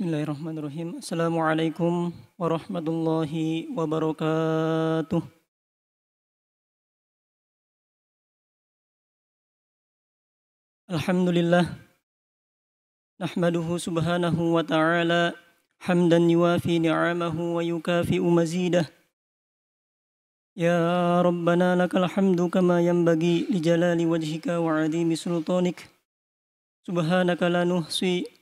Bismillahirrahmanirrahim. Assalamualaikum warahmatullahi wabarakatuh. Alhamdulillah. Nahmaduhu subhanahu wa ta'ala. Hamdan yuafi ni'amahu wa yukafi'u mazidah. Ya Rabbana lakal hamdu kama yanbagi li jalali wajhika wa adimi sultanik. Subhanaka la nuhsi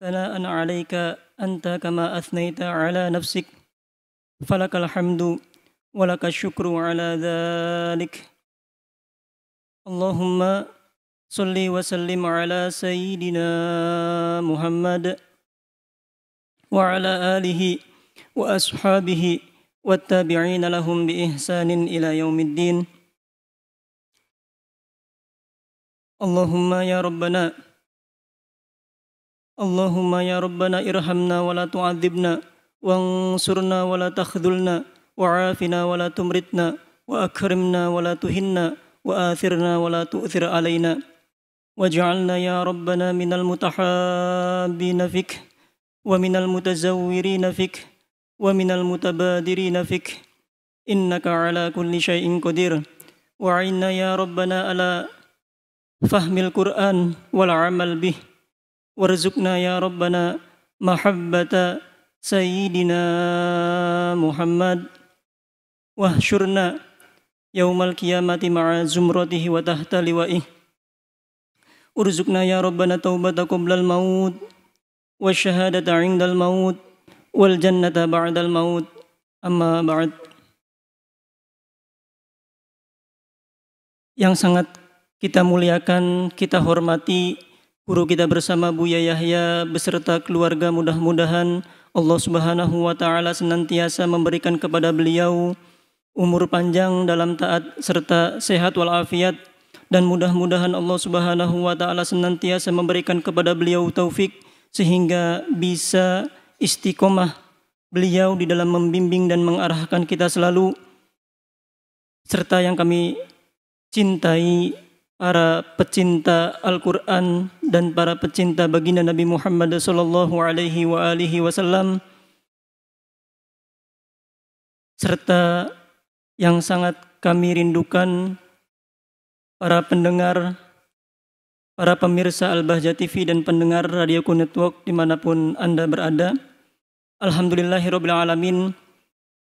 ثناء عليك أنت كما أثنيت على نفسك فلك الحمد ولك الشكر على ذلك اللهم صل وسلم على سيدنا محمد وعلى آله وأصحابه والتابعين لهم بإحسان إلى يوم الدين اللهم يا ربنا اللهم يا ربنا ارحمنا ولا تعذبنا وانصرنا ولا تخذلنا وعافنا ولا تمرتنا وأكرمنا ولا تهنا وآثرنا ولا تؤثر علينا واجعلنا يا ربنا من المتحابين فيك ومن المتزورين فيك ومن المتبادرين فيك إنك على كل شيء قدير وعنا يا ربنا على فهم القرآن والعمل به warzuqna ya rabbana mahabbata sayyidina Muhammad wahsyurna yaumal qiyamati ma'a zumratihi wa tahta liwa'ih urzuqna ya rabbana taubata qoblal maut wa syahadata 'indal maut wal jannata ba'dal maut amma ba'd yang sangat kita muliakan kita hormati Guru kita bersama Buya Yahya beserta keluarga mudah-mudahan Allah Subhanahu wa taala senantiasa memberikan kepada beliau umur panjang dalam taat serta sehat walafiat dan mudah-mudahan Allah Subhanahu wa taala senantiasa memberikan kepada beliau taufik sehingga bisa istiqomah beliau di dalam membimbing dan mengarahkan kita selalu serta yang kami cintai para pecinta Al-Quran dan para pecinta baginda Nabi Muhammad Sallallahu Alaihi wa alihi Wasallam serta yang sangat kami rindukan para pendengar, para pemirsa Al-Bahja TV dan pendengar Radio Ku Network dimanapun Anda berada. Alhamdulillahirrabbilalamin,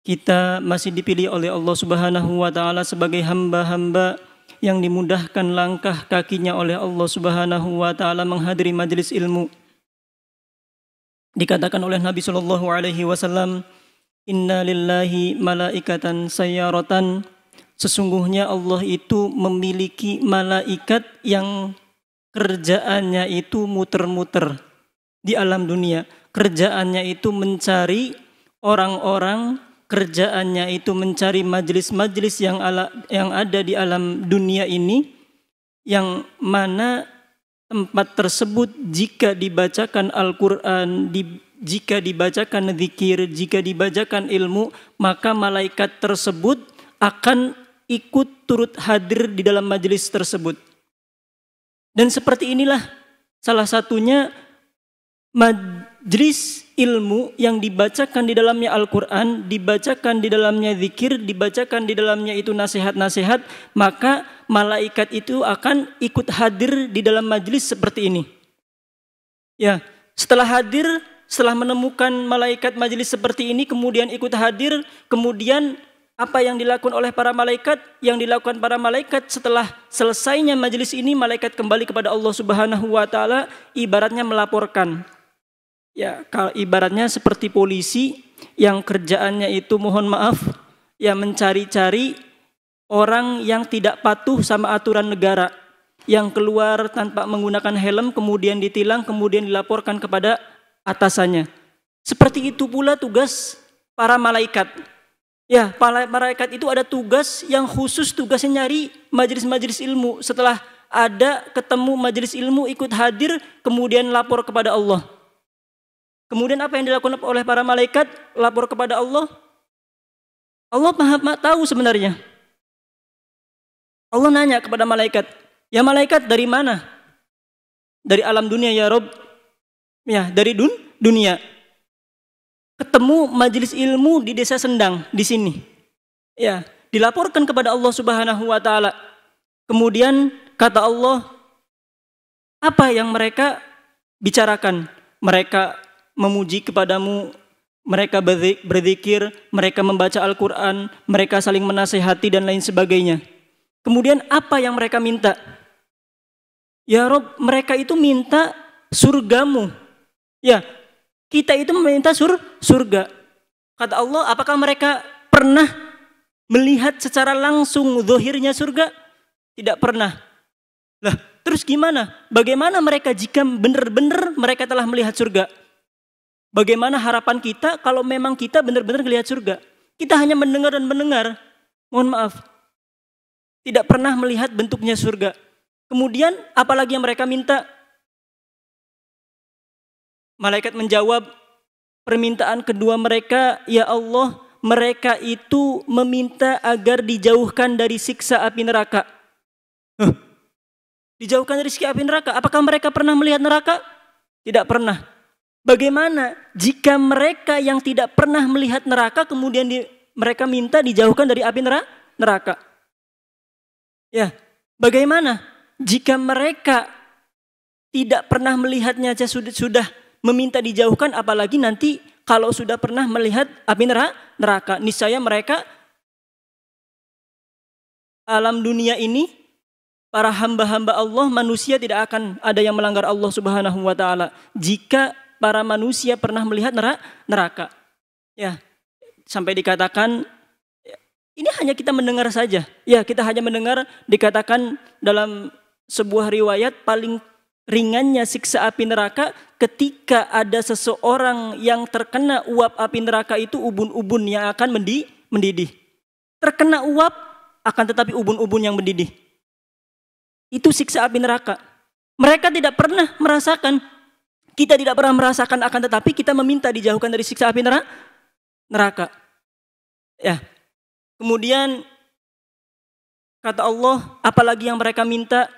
kita masih dipilih oleh Allah Subhanahu wa Ta'ala sebagai hamba-hamba yang dimudahkan langkah kakinya oleh Allah Subhanahu wa taala menghadiri majelis ilmu. Dikatakan oleh Nabi Shallallahu alaihi wasallam, "Inna lillahi malaikatan sayyaratan." Sesungguhnya Allah itu memiliki malaikat yang kerjaannya itu muter-muter di alam dunia. Kerjaannya itu mencari orang-orang kerjaannya itu mencari majelis-majelis yang ala, yang ada di alam dunia ini yang mana tempat tersebut jika dibacakan Al-Qur'an di, jika dibacakan zikir, jika dibacakan ilmu, maka malaikat tersebut akan ikut turut hadir di dalam majelis tersebut. Dan seperti inilah salah satunya majelis ilmu yang dibacakan di dalamnya Al-Quran, dibacakan di dalamnya zikir, dibacakan di dalamnya itu nasihat-nasihat, maka malaikat itu akan ikut hadir di dalam majelis seperti ini. Ya, setelah hadir, setelah menemukan malaikat majelis seperti ini, kemudian ikut hadir, kemudian apa yang dilakukan oleh para malaikat, yang dilakukan para malaikat setelah selesainya majelis ini, malaikat kembali kepada Allah Subhanahu wa taala ibaratnya melaporkan Ya, kalau ibaratnya seperti polisi yang kerjaannya itu mohon maaf ya mencari-cari orang yang tidak patuh sama aturan negara yang keluar tanpa menggunakan helm kemudian ditilang kemudian dilaporkan kepada atasannya. Seperti itu pula tugas para malaikat. Ya, para malaikat itu ada tugas yang khusus tugasnya nyari majelis-majelis ilmu. Setelah ada ketemu majelis ilmu ikut hadir kemudian lapor kepada Allah. Kemudian apa yang dilakukan oleh para malaikat? Lapor kepada Allah. Allah maha tahu sebenarnya. Allah nanya kepada malaikat, ya malaikat dari mana? Dari alam dunia ya Rob. Ya dari dun dunia. Ketemu majelis ilmu di desa Sendang di sini. Ya dilaporkan kepada Allah Subhanahu Wa Taala. Kemudian kata Allah, apa yang mereka bicarakan? Mereka memuji kepadamu, mereka berzikir, mereka membaca Al-Quran, mereka saling menasehati dan lain sebagainya. Kemudian apa yang mereka minta? Ya Rob, mereka itu minta surgamu. Ya, kita itu meminta sur surga. Kata Allah, apakah mereka pernah melihat secara langsung zuhirnya surga? Tidak pernah. Lah, terus gimana? Bagaimana mereka jika benar-benar mereka telah melihat surga? Bagaimana harapan kita kalau memang kita benar-benar melihat surga? Kita hanya mendengar dan mendengar. Mohon maaf. Tidak pernah melihat bentuknya surga. Kemudian apalagi yang mereka minta? Malaikat menjawab permintaan kedua mereka, "Ya Allah, mereka itu meminta agar dijauhkan dari siksa api neraka." Huh. Dijauhkan dari siksa api neraka. Apakah mereka pernah melihat neraka? Tidak pernah. Bagaimana jika mereka yang tidak pernah melihat neraka kemudian di, mereka minta dijauhkan dari api neraka? Ya, bagaimana jika mereka tidak pernah melihatnya saja sudah, sudah meminta dijauhkan apalagi nanti kalau sudah pernah melihat api neraka niscaya mereka alam dunia ini para hamba-hamba Allah manusia tidak akan ada yang melanggar Allah Subhanahu wa taala jika para manusia pernah melihat neraka. Ya, sampai dikatakan ini hanya kita mendengar saja. Ya, kita hanya mendengar dikatakan dalam sebuah riwayat paling ringannya siksa api neraka ketika ada seseorang yang terkena uap api neraka itu ubun-ubun yang akan mendidih. Terkena uap akan tetapi ubun-ubun yang mendidih. Itu siksa api neraka. Mereka tidak pernah merasakan kita tidak pernah merasakan akan tetapi kita meminta dijauhkan dari siksa api neraka. Ya. Kemudian kata Allah, apalagi yang mereka minta,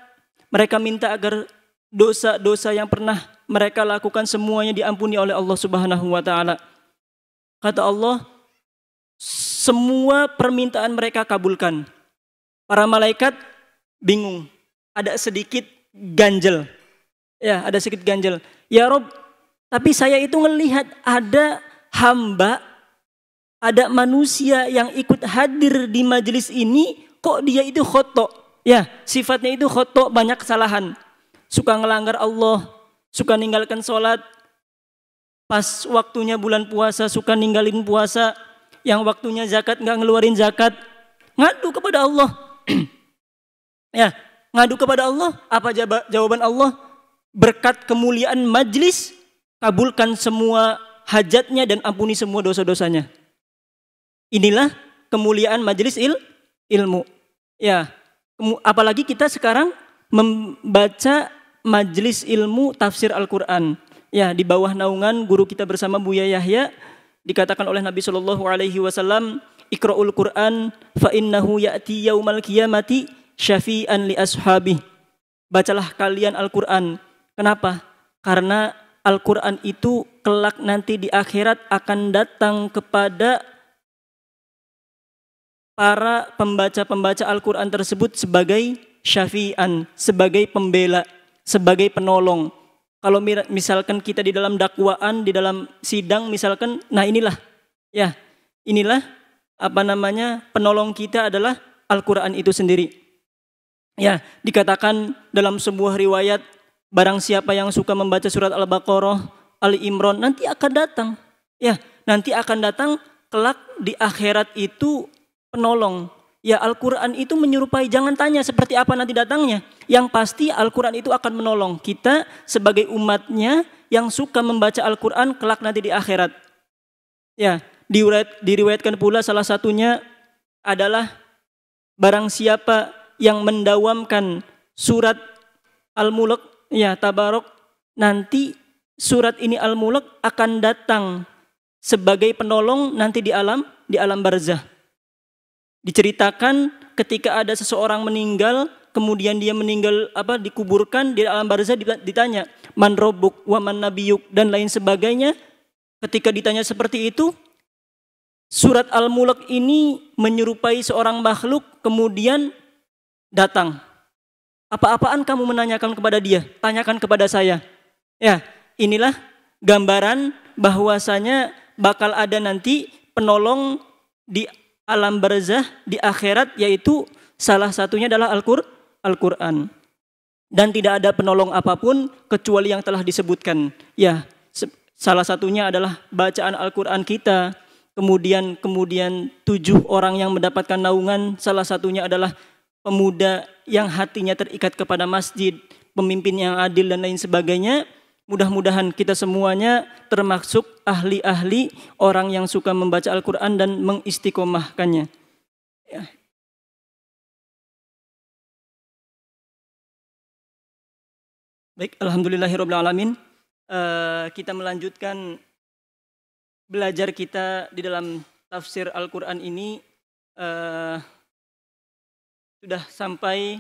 mereka minta agar dosa-dosa yang pernah mereka lakukan semuanya diampuni oleh Allah Subhanahu wa taala. Kata Allah, semua permintaan mereka kabulkan. Para malaikat bingung, ada sedikit ganjel. Ya, ada sedikit ganjel. Ya Rob, tapi saya itu melihat ada hamba, ada manusia yang ikut hadir di majelis ini, kok dia itu khotok. Ya, sifatnya itu khotok banyak kesalahan. Suka ngelanggar Allah, suka ninggalkan sholat, pas waktunya bulan puasa suka ninggalin puasa, yang waktunya zakat nggak ngeluarin zakat, ngadu kepada Allah. ya, ngadu kepada Allah, apa jawaban Allah? berkat kemuliaan majlis, kabulkan semua hajatnya dan ampuni semua dosa-dosanya. Inilah kemuliaan majlis il, ilmu. Ya, apalagi kita sekarang membaca majlis ilmu tafsir Al-Qur'an. Ya, di bawah naungan guru kita bersama Buya Yahya dikatakan oleh Nabi Shallallahu alaihi wasallam, "Iqra'ul Qur'an fa innahu ya'ti yaumal qiyamati syafi'an li ashabi." Bacalah kalian Al-Qur'an Kenapa? Karena Al-Quran itu kelak nanti di akhirat akan datang kepada para pembaca-pembaca Al-Quran tersebut sebagai syafi'an, sebagai pembela, sebagai penolong. Kalau misalkan kita di dalam dakwaan, di dalam sidang misalkan, nah inilah, ya inilah apa namanya penolong kita adalah Al-Quran itu sendiri. Ya, dikatakan dalam sebuah riwayat Barang siapa yang suka membaca surat Al-Baqarah, Ali Imran, nanti akan datang. Ya, nanti akan datang kelak di akhirat itu penolong. Ya Al-Quran itu menyerupai, jangan tanya seperti apa nanti datangnya. Yang pasti Al-Quran itu akan menolong kita sebagai umatnya yang suka membaca Al-Quran kelak nanti di akhirat. Ya, diriwayatkan pula salah satunya adalah barang siapa yang mendawamkan surat Al-Mulk Ya, tabarok nanti surat ini Al-Mulk akan datang sebagai penolong nanti di alam di alam barzah. Diceritakan ketika ada seseorang meninggal, kemudian dia meninggal apa dikuburkan di alam barzah ditanya, "Man robuk wa man nabiyuk" dan lain sebagainya. Ketika ditanya seperti itu, surat Al-Mulk ini menyerupai seorang makhluk kemudian datang apa-apaan kamu menanyakan kepada dia? Tanyakan kepada saya. Ya, inilah gambaran bahwasanya bakal ada nanti penolong di alam barzah di akhirat yaitu salah satunya adalah Al-Qur'an. Dan tidak ada penolong apapun kecuali yang telah disebutkan. Ya, salah satunya adalah bacaan Al-Qur'an kita. Kemudian kemudian tujuh orang yang mendapatkan naungan salah satunya adalah pemuda yang hatinya terikat kepada masjid, pemimpin yang adil dan lain sebagainya. Mudah-mudahan kita semuanya termasuk ahli-ahli orang yang suka membaca Al-Quran dan mengistiqomahkannya. Ya. Baik, Alhamdulillahirrabbilalamin. Uh, eh, kita melanjutkan belajar kita di dalam tafsir Al-Quran ini. Uh, sudah sampai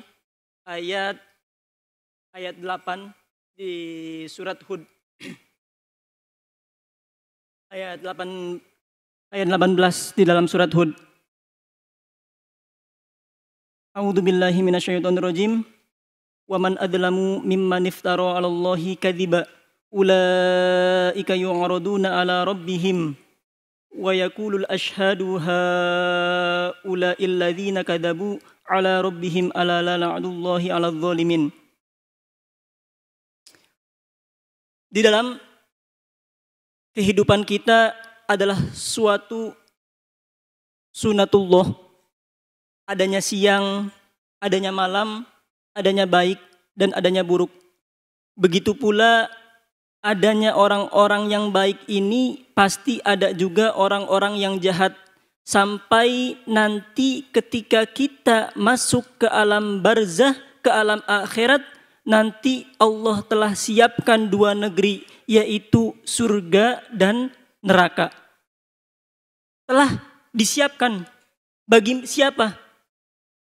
ayat ayat 8 di surat Hud. ayat 8 ayat 18 di dalam surat Hud. A'udzu billahi minasyaitonir rajim. Wa man adlamu mimman iftara 'ala Allahi kadhiba. Ulaika yu'raduna 'ala rabbihim wa yaqulul ashhadu ha'ula'i alladziina kadzabu ala rabbihim ala la'nadullahi ala zalimin. Di dalam kehidupan kita adalah suatu sunatullah. Adanya siang, adanya malam, adanya baik, dan adanya buruk. Begitu pula adanya orang-orang yang baik ini pasti ada juga orang-orang yang jahat Sampai nanti ketika kita masuk ke alam barzah, ke alam akhirat, nanti Allah telah siapkan dua negeri, yaitu surga dan neraka. Telah disiapkan bagi siapa?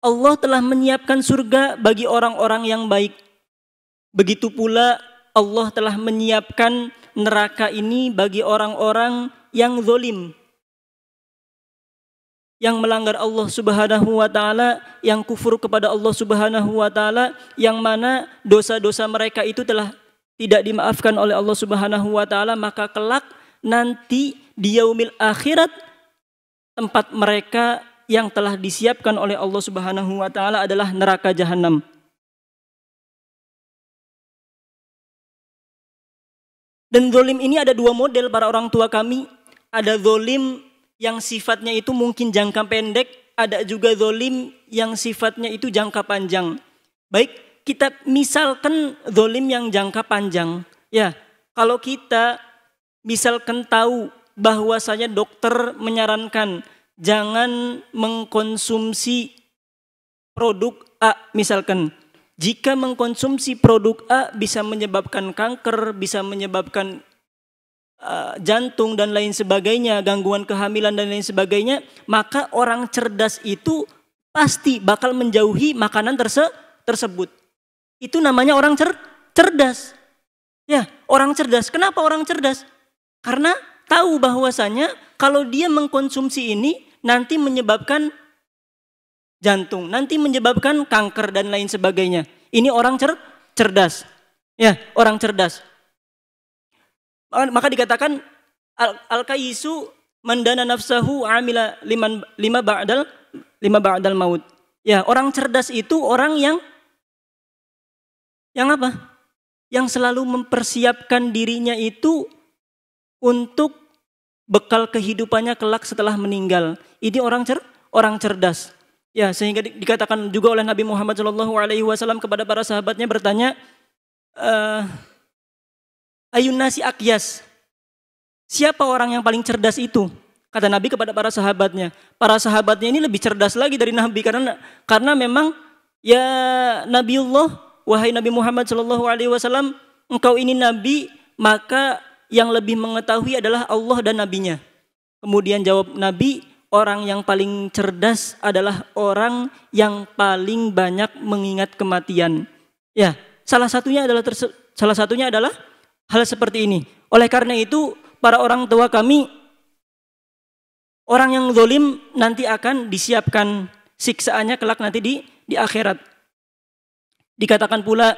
Allah telah menyiapkan surga bagi orang-orang yang baik. Begitu pula Allah telah menyiapkan neraka ini bagi orang-orang yang zolim, yang melanggar Allah Subhanahu wa taala, yang kufur kepada Allah Subhanahu wa taala, yang mana dosa-dosa mereka itu telah tidak dimaafkan oleh Allah Subhanahu wa taala, maka kelak nanti di yaumil akhirat tempat mereka yang telah disiapkan oleh Allah Subhanahu wa taala adalah neraka jahanam. Dan zolim ini ada dua model para orang tua kami. Ada zolim yang sifatnya itu mungkin jangka pendek, ada juga zolim yang sifatnya itu jangka panjang. Baik, kita misalkan zolim yang jangka panjang. Ya, kalau kita misalkan tahu bahwasanya dokter menyarankan jangan mengkonsumsi produk A misalkan. Jika mengkonsumsi produk A bisa menyebabkan kanker, bisa menyebabkan Eh, jantung dan lain sebagainya, gangguan kehamilan dan lain sebagainya, maka orang cerdas itu pasti bakal menjauhi makanan terse tersebut. Itu namanya orang cer cerdas. Ya, orang cerdas. Kenapa orang cerdas? Karena tahu bahwasanya kalau dia mengkonsumsi ini nanti menyebabkan jantung, nanti menyebabkan kanker dan lain sebagainya. Ini orang cer cerdas. Ya, orang cerdas. Maka dikatakan al-kaisu mandana mendana nafsahu amila liman, lima ba'dal lima ba'dal maut. Ya, orang cerdas itu orang yang yang apa? Yang selalu mempersiapkan dirinya itu untuk bekal kehidupannya kelak setelah meninggal. Ini orang cer orang cerdas. Ya, sehingga di, dikatakan juga oleh Nabi Muhammad SAW alaihi wasallam kepada para sahabatnya bertanya, uh, Ayun nasi akyas. Siapa orang yang paling cerdas itu? Kata Nabi kepada para sahabatnya. Para sahabatnya ini lebih cerdas lagi dari Nabi karena karena memang ya Nabiullah wahai Nabi Muhammad Shallallahu alaihi wasallam engkau ini nabi maka yang lebih mengetahui adalah Allah dan nabinya. Kemudian jawab Nabi, orang yang paling cerdas adalah orang yang paling banyak mengingat kematian. Ya, salah satunya adalah salah satunya adalah hal seperti ini. Oleh karena itu, para orang tua kami, orang yang zolim nanti akan disiapkan siksaannya kelak nanti di, di akhirat. Dikatakan pula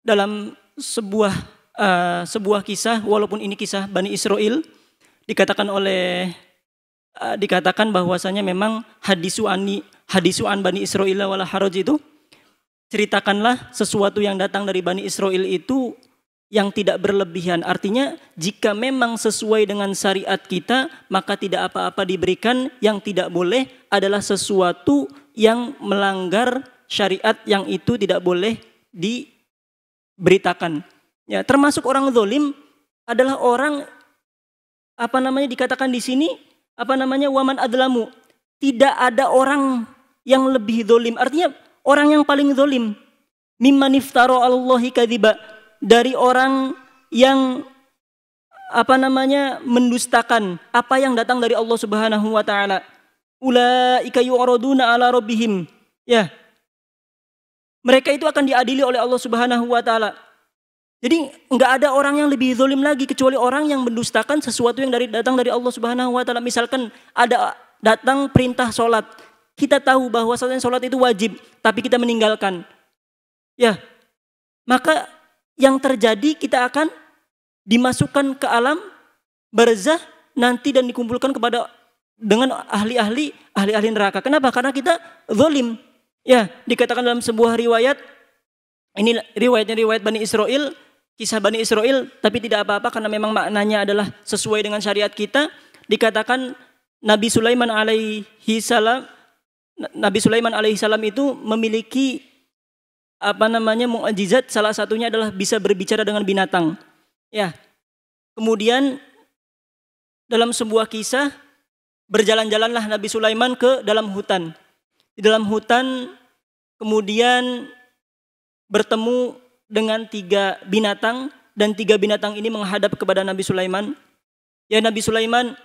dalam sebuah uh, sebuah kisah, walaupun ini kisah Bani Israel, dikatakan oleh uh, dikatakan bahwasanya memang hadisuani hadisuan Bani Israel wala haraj itu ceritakanlah sesuatu yang datang dari Bani Israel itu yang tidak berlebihan. Artinya jika memang sesuai dengan syariat kita maka tidak apa-apa diberikan. Yang tidak boleh adalah sesuatu yang melanggar syariat yang itu tidak boleh diberitakan. Ya, termasuk orang zolim adalah orang apa namanya dikatakan di sini apa namanya waman adlamu tidak ada orang yang lebih zolim artinya orang yang paling zolim mimman iftara Allahi kadiba dari orang yang apa namanya mendustakan apa yang datang dari Allah Subhanahu wa taala. Ulaika yu'raduna ala rabbihim. Ya. Mereka itu akan diadili oleh Allah Subhanahu wa taala. Jadi nggak ada orang yang lebih zalim lagi kecuali orang yang mendustakan sesuatu yang dari datang dari Allah Subhanahu wa taala. Misalkan ada datang perintah sholat. Kita tahu bahwa sholat itu wajib, tapi kita meninggalkan. Ya, maka yang terjadi kita akan dimasukkan ke alam barzah nanti dan dikumpulkan kepada dengan ahli-ahli ahli-ahli neraka. Kenapa? Karena kita zalim. Ya, dikatakan dalam sebuah riwayat ini riwayatnya riwayat Bani Israel, kisah Bani Israel, tapi tidak apa-apa karena memang maknanya adalah sesuai dengan syariat kita. Dikatakan Nabi Sulaiman alaihi salam Nabi Sulaiman alaihi salam itu memiliki apa namanya mukjizat salah satunya adalah bisa berbicara dengan binatang. Ya. Kemudian dalam sebuah kisah berjalan-jalanlah Nabi Sulaiman ke dalam hutan. Di dalam hutan kemudian bertemu dengan tiga binatang dan tiga binatang ini menghadap kepada Nabi Sulaiman. Ya Nabi Sulaiman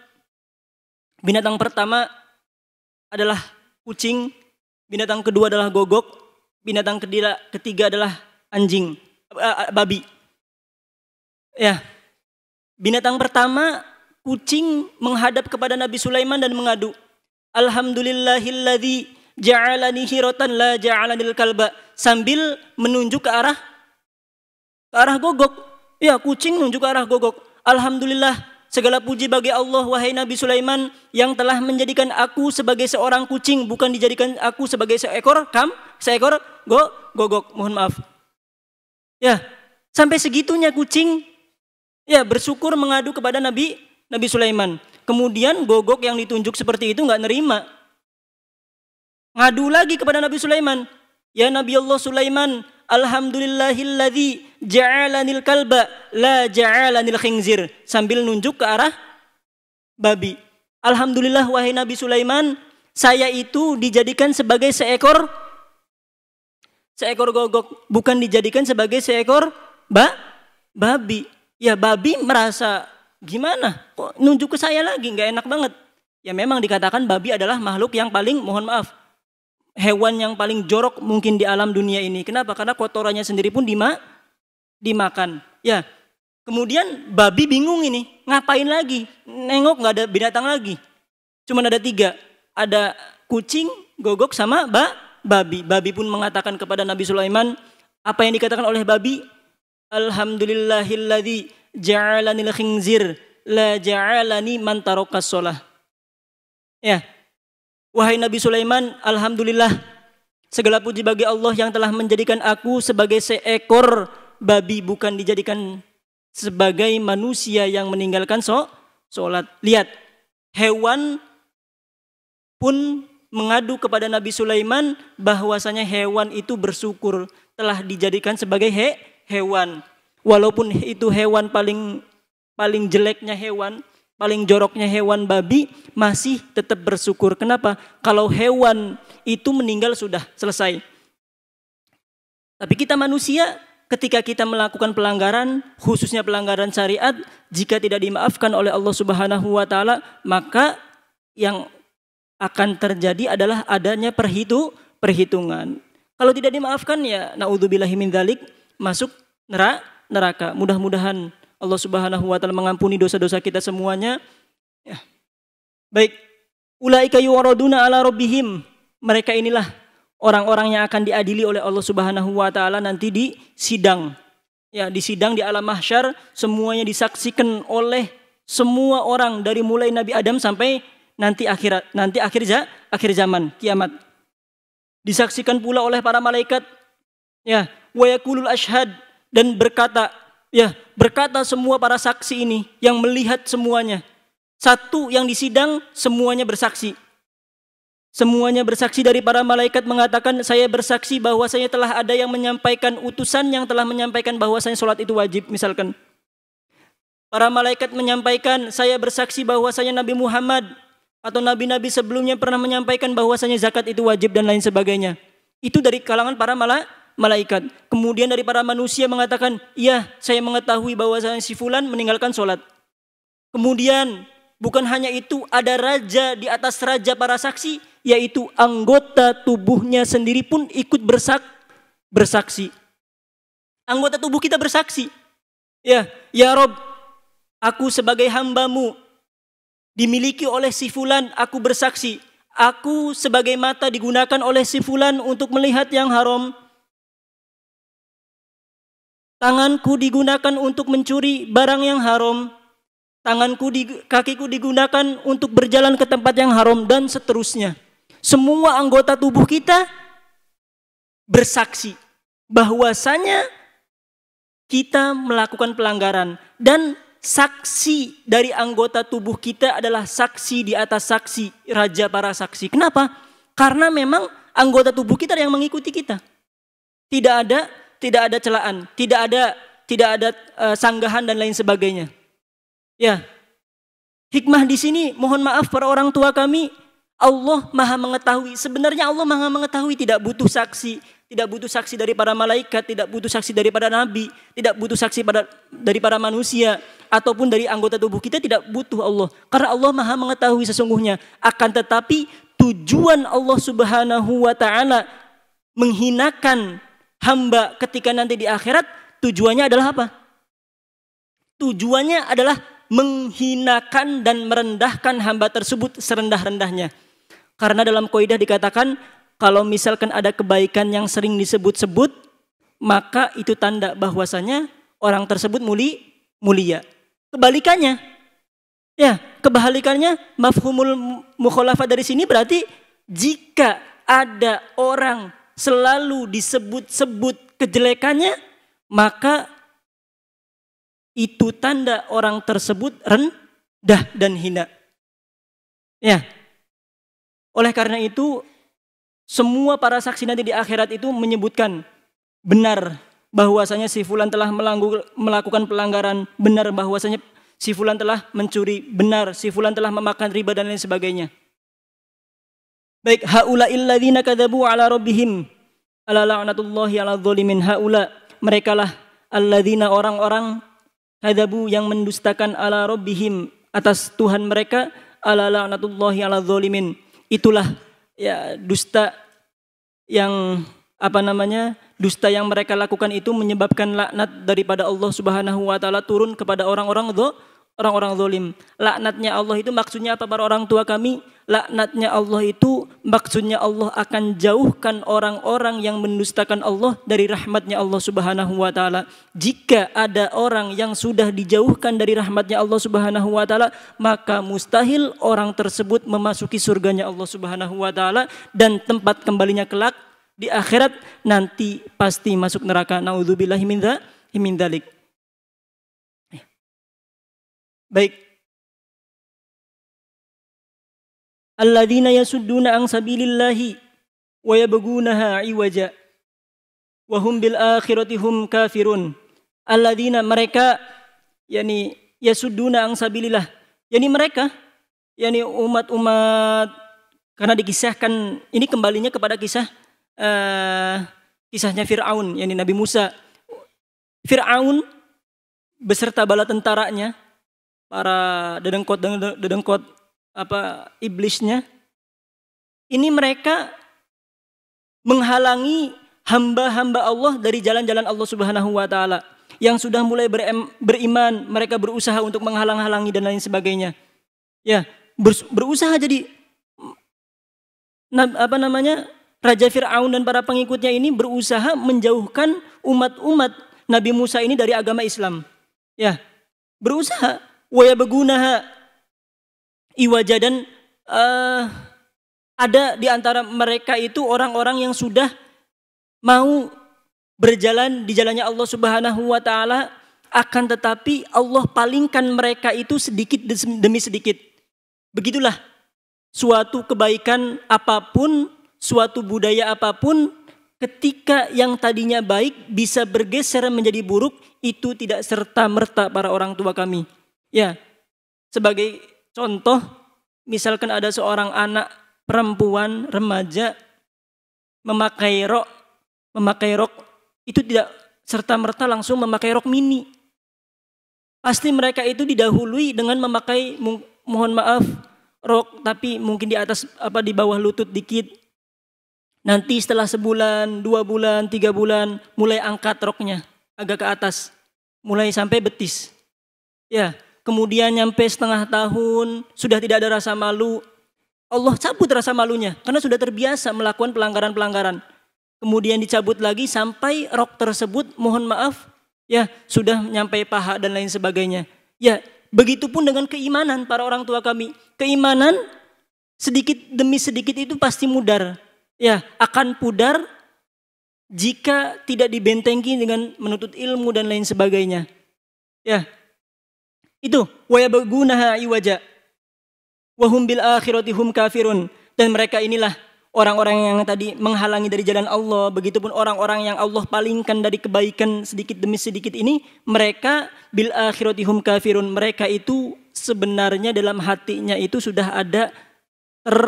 binatang pertama adalah kucing, binatang kedua adalah gogok, Binatang ketiga, ketiga adalah anjing, uh, babi. Ya. Binatang pertama kucing menghadap kepada Nabi Sulaiman dan mengadu, "Alhamdulillahilladzi ja'alani hirotan la ja'alanil kalba." Sambil menunjuk ke arah ke arah gogok. Ya, kucing menunjuk ke arah gogok. Alhamdulillah Segala puji bagi Allah wahai Nabi Sulaiman yang telah menjadikan aku sebagai seorang kucing bukan dijadikan aku sebagai seekor kam, seekor go, gogok. Mohon maaf. Ya, sampai segitunya kucing ya bersyukur mengadu kepada Nabi Nabi Sulaiman. Kemudian gogok yang ditunjuk seperti itu nggak nerima. Ngadu lagi kepada Nabi Sulaiman. Ya Nabi Allah Sulaiman, Alhamdulillahilladzi ja'alanil kalba la ja'alanil khinzir sambil nunjuk ke arah babi. Alhamdulillah wahai Nabi Sulaiman, saya itu dijadikan sebagai seekor seekor gogok, bukan dijadikan sebagai seekor ba babi. Ya babi merasa gimana? Kok nunjuk ke saya lagi? Gak enak banget. Ya memang dikatakan babi adalah makhluk yang paling mohon maaf hewan yang paling jorok mungkin di alam dunia ini. Kenapa? Karena kotorannya sendiri pun dima, dimakan. Ya, kemudian babi bingung ini, ngapain lagi? Nengok nggak ada binatang lagi. Cuman ada tiga, ada kucing, gogok sama ba, babi. Babi pun mengatakan kepada Nabi Sulaiman, apa yang dikatakan oleh babi? Alhamdulillahilladzi ja'alani khinzir la ja'alani man tarokas Ya, Wahai Nabi Sulaiman, alhamdulillah segala puji bagi Allah yang telah menjadikan aku sebagai seekor babi bukan dijadikan sebagai manusia yang meninggalkan so sholat. Lihat, hewan pun mengadu kepada Nabi Sulaiman bahwasanya hewan itu bersyukur telah dijadikan sebagai he hewan. Walaupun itu hewan paling paling jeleknya hewan, paling joroknya hewan babi masih tetap bersyukur. Kenapa? Kalau hewan itu meninggal sudah selesai. Tapi kita manusia ketika kita melakukan pelanggaran, khususnya pelanggaran syariat, jika tidak dimaafkan oleh Allah Subhanahu wa taala, maka yang akan terjadi adalah adanya perhitu perhitungan. Kalau tidak dimaafkan ya naudzubillahi min masuk neraka. Mudah-mudahan Allah Subhanahu wa taala mengampuni dosa-dosa kita semuanya. Ya. Baik, ulaika yuwaraduna ala rabbihim. Mereka inilah orang-orang yang akan diadili oleh Allah Subhanahu wa taala nanti di sidang. Ya, di sidang di alam mahsyar semuanya disaksikan oleh semua orang dari mulai Nabi Adam sampai nanti akhirat nanti akhir akhir zaman kiamat. Disaksikan pula oleh para malaikat. Ya, wa yaqulul ashhad dan berkata ya berkata semua para saksi ini yang melihat semuanya. Satu yang disidang semuanya bersaksi. Semuanya bersaksi dari para malaikat mengatakan saya bersaksi bahwa saya telah ada yang menyampaikan utusan yang telah menyampaikan bahwa saya sholat itu wajib misalkan. Para malaikat menyampaikan saya bersaksi bahwa saya Nabi Muhammad atau nabi-nabi sebelumnya pernah menyampaikan bahwa saya zakat itu wajib dan lain sebagainya. Itu dari kalangan para malaikat malaikat. Kemudian dari para manusia mengatakan, "Iya, saya mengetahui bahwa si fulan meninggalkan sholat." Kemudian bukan hanya itu, ada raja di atas raja para saksi, yaitu anggota tubuhnya sendiri pun ikut bersak bersaksi. Anggota tubuh kita bersaksi. Ya, ya Rob, aku sebagai hambamu dimiliki oleh si fulan, aku bersaksi. Aku sebagai mata digunakan oleh si fulan untuk melihat yang haram, Tanganku digunakan untuk mencuri barang yang haram. Tanganku di, kakiku digunakan untuk berjalan ke tempat yang haram dan seterusnya. Semua anggota tubuh kita bersaksi bahwasanya kita melakukan pelanggaran dan saksi dari anggota tubuh kita adalah saksi di atas saksi raja para saksi. Kenapa? Karena memang anggota tubuh kita yang mengikuti kita. Tidak ada tidak ada celaan, tidak ada tidak ada uh, sanggahan dan lain sebagainya. Ya. Hikmah di sini mohon maaf para orang tua kami, Allah Maha mengetahui. Sebenarnya Allah Maha mengetahui tidak butuh saksi, tidak butuh saksi dari para malaikat, tidak butuh saksi dari para nabi, tidak butuh saksi pada, dari para manusia, ataupun dari anggota tubuh kita tidak butuh Allah. Karena Allah maha mengetahui sesungguhnya. Akan tetapi tujuan Allah subhanahu wa ta'ala menghinakan hamba ketika nanti di akhirat tujuannya adalah apa? Tujuannya adalah menghinakan dan merendahkan hamba tersebut serendah-rendahnya. Karena dalam koidah dikatakan kalau misalkan ada kebaikan yang sering disebut-sebut, maka itu tanda bahwasanya orang tersebut muli, mulia. Kebalikannya, ya kebalikannya mafhumul mukhalafah dari sini berarti jika ada orang selalu disebut-sebut kejelekannya, maka itu tanda orang tersebut rendah dan hina. Ya. Oleh karena itu, semua para saksi nanti di akhirat itu menyebutkan benar bahwasanya si fulan telah melakukan pelanggaran, benar bahwasanya si fulan telah mencuri, benar si fulan telah memakan riba dan lain sebagainya. Baik haula ladzina kadzabu ala rabbihim ala la'natullahi ala dzalimin haula merekalah alladzina orang-orang kadzabu yang mendustakan ala rabbihim atas Tuhan mereka ala la'natullahi ala dzalimin itulah ya dusta yang apa namanya dusta yang mereka lakukan itu menyebabkan laknat daripada Allah Subhanahu wa taala turun kepada orang-orang orang-orang zalim. Laknatnya Allah itu maksudnya apa para orang tua kami? Laknatnya Allah itu maksudnya Allah akan jauhkan orang-orang yang mendustakan Allah dari rahmatnya Allah Subhanahu wa taala. Jika ada orang yang sudah dijauhkan dari rahmatnya Allah Subhanahu wa taala, maka mustahil orang tersebut memasuki surganya Allah Subhanahu wa taala dan tempat kembalinya kelak di akhirat nanti pasti masuk neraka. Nauzubillahi min Baik. Alladzina yasudduna an sabilillahi wa yabghunaha iwaja wa hum bil akhirati hum kafirun. Alladzina mereka yakni yasudduna an sabilillah. Yani mereka yakni umat-umat karena dikisahkan ini kembalinya kepada kisah uh, kisahnya Firaun yakni Nabi Musa. Firaun beserta bala tentaranya para dedengkot dedengkot apa iblisnya ini mereka menghalangi hamba-hamba Allah dari jalan-jalan Allah Subhanahu wa taala yang sudah mulai beriman mereka berusaha untuk menghalang-halangi dan lain sebagainya ya berusaha jadi apa namanya Raja Fir'aun dan para pengikutnya ini berusaha menjauhkan umat-umat Nabi Musa ini dari agama Islam. Ya, berusaha wa yabghunaha iwajadan uh, eh, ada di antara mereka itu orang-orang yang sudah mau berjalan di jalannya Allah Subhanahu wa taala akan tetapi Allah palingkan mereka itu sedikit demi sedikit. Begitulah suatu kebaikan apapun, suatu budaya apapun ketika yang tadinya baik bisa bergeser menjadi buruk itu tidak serta merta para orang tua kami. Ya, sebagai contoh, misalkan ada seorang anak perempuan remaja memakai rok, memakai rok itu tidak serta merta langsung memakai rok mini. Pasti mereka itu didahului dengan memakai mohon maaf rok tapi mungkin di atas apa di bawah lutut dikit. Nanti setelah sebulan, dua bulan, tiga bulan mulai angkat roknya agak ke atas, mulai sampai betis. Ya, kemudian nyampe setengah tahun, sudah tidak ada rasa malu, Allah cabut rasa malunya karena sudah terbiasa melakukan pelanggaran-pelanggaran. Kemudian dicabut lagi sampai rok tersebut mohon maaf ya sudah nyampe paha dan lain sebagainya. Ya, begitupun dengan keimanan para orang tua kami. Keimanan sedikit demi sedikit itu pasti mudar. Ya, akan pudar jika tidak dibentengi dengan menuntut ilmu dan lain sebagainya. Ya, itu wa iwaja wahum bil hum kafirun dan mereka inilah orang-orang yang tadi menghalangi dari jalan Allah begitupun orang-orang yang Allah palingkan dari kebaikan sedikit demi sedikit ini mereka bil akhirati hum kafirun mereka itu sebenarnya dalam hatinya itu sudah ada ter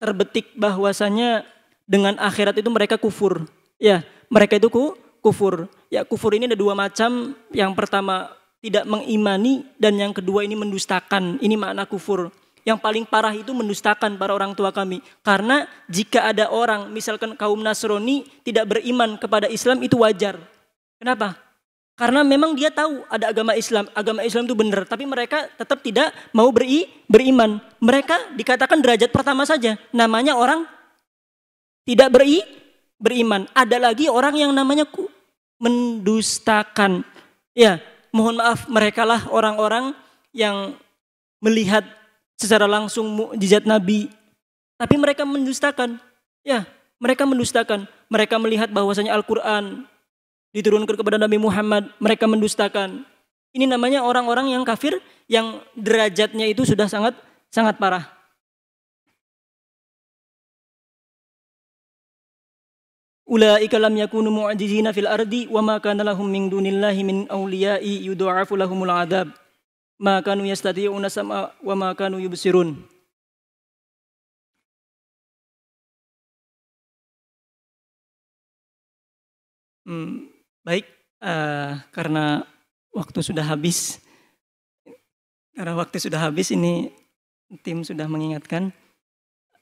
terbetik bahwasanya dengan akhirat itu mereka kufur ya mereka itu ku, kufur. Ya kufur ini ada dua macam. Yang pertama tidak mengimani dan yang kedua ini mendustakan. Ini makna kufur. Yang paling parah itu mendustakan para orang tua kami. Karena jika ada orang misalkan kaum Nasrani tidak beriman kepada Islam itu wajar. Kenapa? Karena memang dia tahu ada agama Islam, agama Islam itu benar, tapi mereka tetap tidak mau beri, beriman. Mereka dikatakan derajat pertama saja, namanya orang tidak beri, beriman. Ada lagi orang yang namanya mendustakan. Ya, mohon maaf, merekalah orang-orang yang melihat secara langsung mukjizat Nabi, tapi mereka mendustakan. Ya, mereka mendustakan. Mereka melihat bahwasanya Al-Qur'an diturunkan kepada Nabi Muhammad, mereka mendustakan. Ini namanya orang-orang yang kafir yang derajatnya itu sudah sangat sangat parah. Ulaika lam yakunu mu'jizina fil ardi wa ma kana lahum min dunillahi min awliya'i yudha'afu lahumul adab ma kanu yastati'una sam'a wa ma kanu yubsirun. Hmm, baik, uh, karena waktu sudah habis. Karena waktu sudah habis ini tim sudah mengingatkan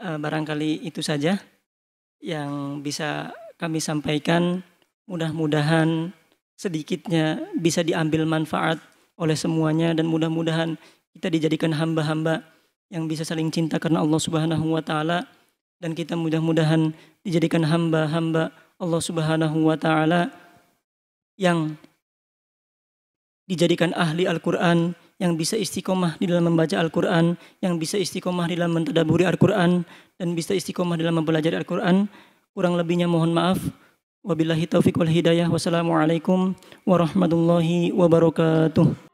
uh, barangkali itu saja yang bisa kami sampaikan mudah-mudahan sedikitnya bisa diambil manfaat oleh semuanya dan mudah-mudahan kita dijadikan hamba-hamba yang bisa saling cinta karena Allah Subhanahu wa taala dan kita mudah-mudahan dijadikan hamba-hamba Allah Subhanahu wa taala yang dijadikan ahli Al-Qur'an yang bisa istiqomah di dalam membaca Al-Quran, yang bisa istiqomah di dalam mentadaburi Al-Quran, dan bisa istiqomah di dalam mempelajari Al-Quran, Kurang lebihnya mohon maaf. Wabillahi taufiq wal hidayah. Wassalamualaikum warahmatullahi wabarakatuh.